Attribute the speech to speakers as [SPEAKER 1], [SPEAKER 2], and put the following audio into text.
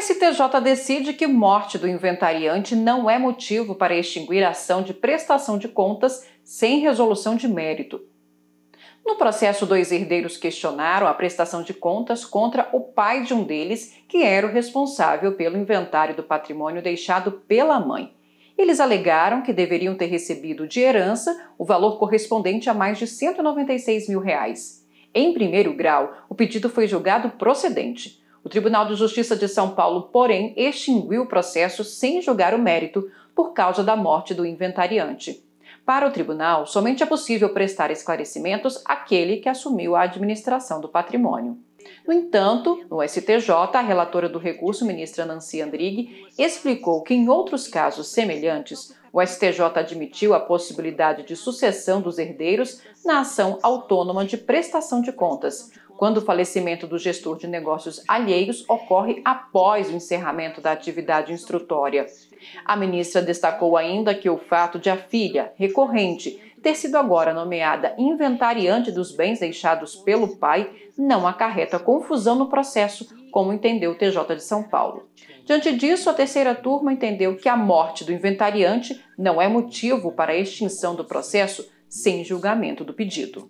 [SPEAKER 1] STJ decide que morte do inventariante não é motivo para extinguir a ação de prestação de contas sem resolução de mérito. No processo, dois herdeiros questionaram a prestação de contas contra o pai de um deles, que era o responsável pelo inventário do patrimônio deixado pela mãe. Eles alegaram que deveriam ter recebido de herança o valor correspondente a mais de 196 mil reais. Em primeiro grau, o pedido foi julgado procedente. O Tribunal de Justiça de São Paulo, porém, extinguiu o processo sem julgar o mérito por causa da morte do inventariante. Para o tribunal, somente é possível prestar esclarecimentos àquele que assumiu a administração do patrimônio. No entanto, no STJ, a relatora do recurso, ministra Nancy Andrighi, explicou que em outros casos semelhantes, o STJ admitiu a possibilidade de sucessão dos herdeiros na ação autônoma de prestação de contas, quando o falecimento do gestor de negócios alheios ocorre após o encerramento da atividade instrutória. A ministra destacou ainda que o fato de a filha, recorrente, ter sido agora nomeada inventariante dos bens deixados pelo pai não acarreta confusão no processo, como entendeu o TJ de São Paulo. Diante disso, a terceira turma entendeu que a morte do inventariante não é motivo para a extinção do processo sem julgamento do pedido.